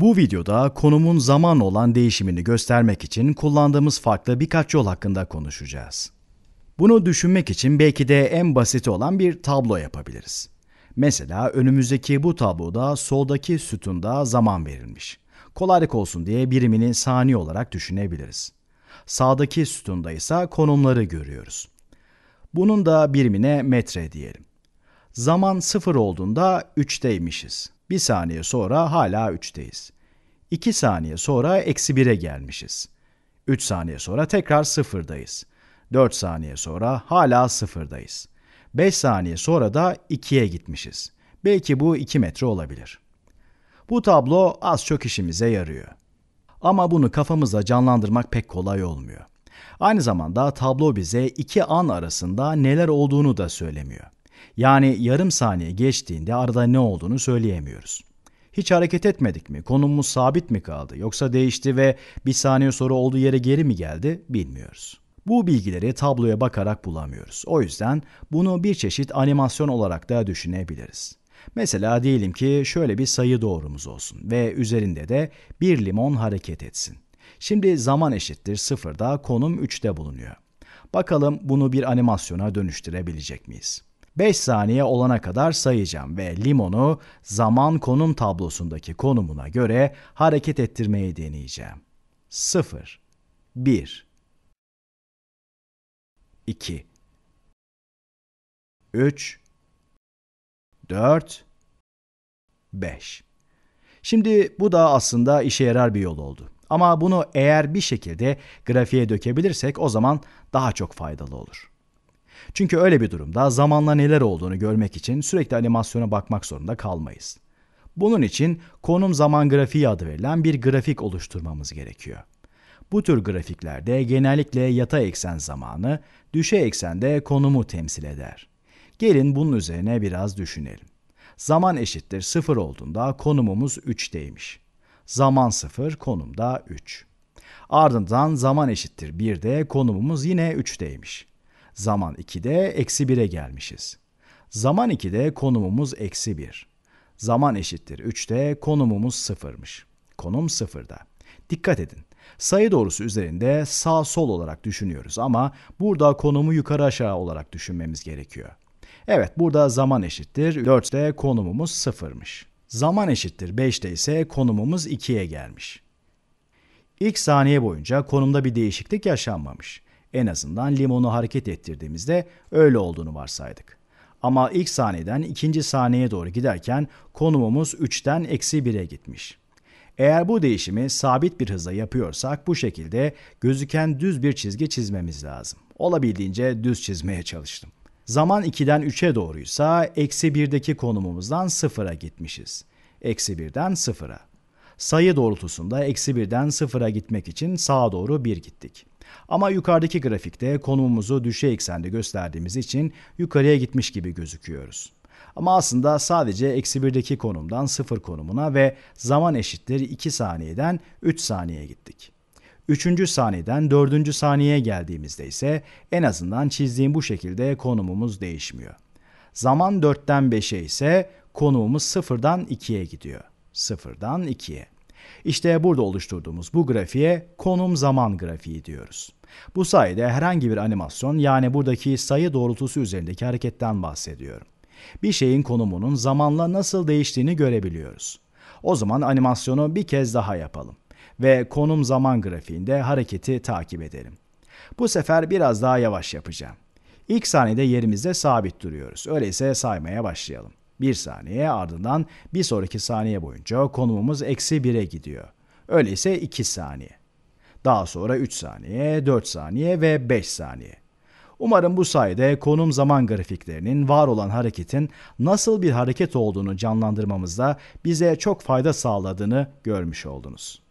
Bu videoda konumun zaman olan değişimini göstermek için kullandığımız farklı birkaç yol hakkında konuşacağız. Bunu düşünmek için belki de en basiti olan bir tablo yapabiliriz. Mesela önümüzdeki bu tabloda soldaki sütunda zaman verilmiş. Kolaylık olsun diye birimini saniye olarak düşünebiliriz. Sağdaki sütunda ise konumları görüyoruz. Bunun da birimine metre diyelim. Zaman 0 olduğunda 3'teymişiz. 1 saniye sonra hala 3'teyiz. 2 saniye sonra eksi 1'e gelmişiz. 3 saniye sonra tekrar 0'dayız. 4 saniye sonra hala 0'dayız. 5 saniye sonra da 2'ye gitmişiz. Belki bu 2 metre olabilir. Bu tablo az çok işimize yarıyor. Ama bunu kafamızda canlandırmak pek kolay olmuyor. Aynı zamanda tablo bize iki an arasında neler olduğunu da söylemiyor. Yani yarım saniye geçtiğinde arada ne olduğunu söyleyemiyoruz. Hiç hareket etmedik mi? Konumumuz sabit mi kaldı? Yoksa değişti ve bir saniye sonra olduğu yere geri mi geldi? Bilmiyoruz. Bu bilgileri tabloya bakarak bulamıyoruz. O yüzden bunu bir çeşit animasyon olarak da düşünebiliriz. Mesela diyelim ki şöyle bir sayı doğrumuz olsun ve üzerinde de bir limon hareket etsin. Şimdi zaman eşittir sıfırda konum 3'te bulunuyor. Bakalım bunu bir animasyona dönüştürebilecek miyiz? 5 saniye olana kadar sayacağım ve limonu zaman konum tablosundaki konumuna göre hareket ettirmeyi deneyeceğim. 0 1 2 3 4 5 Şimdi bu da aslında işe yarar bir yol oldu. Ama bunu eğer bir şekilde grafiğe dökebilirsek o zaman daha çok faydalı olur. Çünkü öyle bir durumda zamanla neler olduğunu görmek için sürekli animasyona bakmak zorunda kalmayız. Bunun için konum zaman grafiği adı verilen bir grafik oluşturmamız gerekiyor. Bu tür grafiklerde genellikle yatay eksen zamanı, düşey eksende konumu temsil eder. Gelin bunun üzerine biraz düşünelim. Zaman eşittir 0 olduğunda konumumuz 3'teymiş. Zaman 0, konumda da 3. Ardından zaman eşittir 1'de konumumuz yine 3'teymiş. Zaman 2'de eksi 1'e gelmişiz. Zaman 2'de konumumuz eksi 1. Zaman eşittir 3'te konumumuz 0'mış. Konum 0'da. Dikkat edin. Sayı doğrusu üzerinde sağ sol olarak düşünüyoruz ama burada konumu yukarı aşağı olarak düşünmemiz gerekiyor. Evet burada zaman eşittir 4'te konumumuz 0'mış. Zaman eşittir 5'te ise konumumuz 2'ye gelmiş. İlk saniye boyunca konumda bir değişiklik yaşanmamış. En azından limonu hareket ettirdiğimizde öyle olduğunu varsaydık. Ama ilk saniyeden ikinci saniyeye doğru giderken konumumuz 3'ten eksi 1'e gitmiş. Eğer bu değişimi sabit bir hızla yapıyorsak bu şekilde gözüken düz bir çizgi çizmemiz lazım. Olabildiğince düz çizmeye çalıştım. Zaman 2'den 3'e doğruysa eksi 1'deki konumumuzdan 0'a gitmişiz. Eksi 1'den 0'a. Sayı doğrultusunda eksi 1'den 0'a gitmek için sağa doğru 1 gittik. Ama yukarıdaki grafikte konumumuzu düşey eksende gösterdiğimiz için yukarıya gitmiş gibi gözüküyoruz. Ama aslında sadece eksi birdeki konumdan sıfır konumuna ve zaman eşittir 2 saniyeden 3 saniye gittik. Üçüncü saniyeden dördüncü saniyeye geldiğimizde ise en azından çizdiğim bu şekilde konumumuz değişmiyor. Zaman 4'ten 5'e ise konumumuz sıfırdan 2'ye gidiyor. Sıfırdan 2'ye. İşte burada oluşturduğumuz bu grafiğe konum zaman grafiği diyoruz. Bu sayede herhangi bir animasyon yani buradaki sayı doğrultusu üzerindeki hareketten bahsediyorum. Bir şeyin konumunun zamanla nasıl değiştiğini görebiliyoruz. O zaman animasyonu bir kez daha yapalım ve konum zaman grafiğinde hareketi takip edelim. Bu sefer biraz daha yavaş yapacağım. İlk saniyede yerimizde sabit duruyoruz. Öyleyse saymaya başlayalım. Bir saniye ardından bir sonraki saniye boyunca konumumuz eksi 1'e gidiyor. Öyleyse 2 saniye. Daha sonra 3 saniye, 4 saniye ve 5 saniye. Umarım bu sayede konum zaman grafiklerinin var olan hareketin nasıl bir hareket olduğunu canlandırmamızda bize çok fayda sağladığını görmüş oldunuz.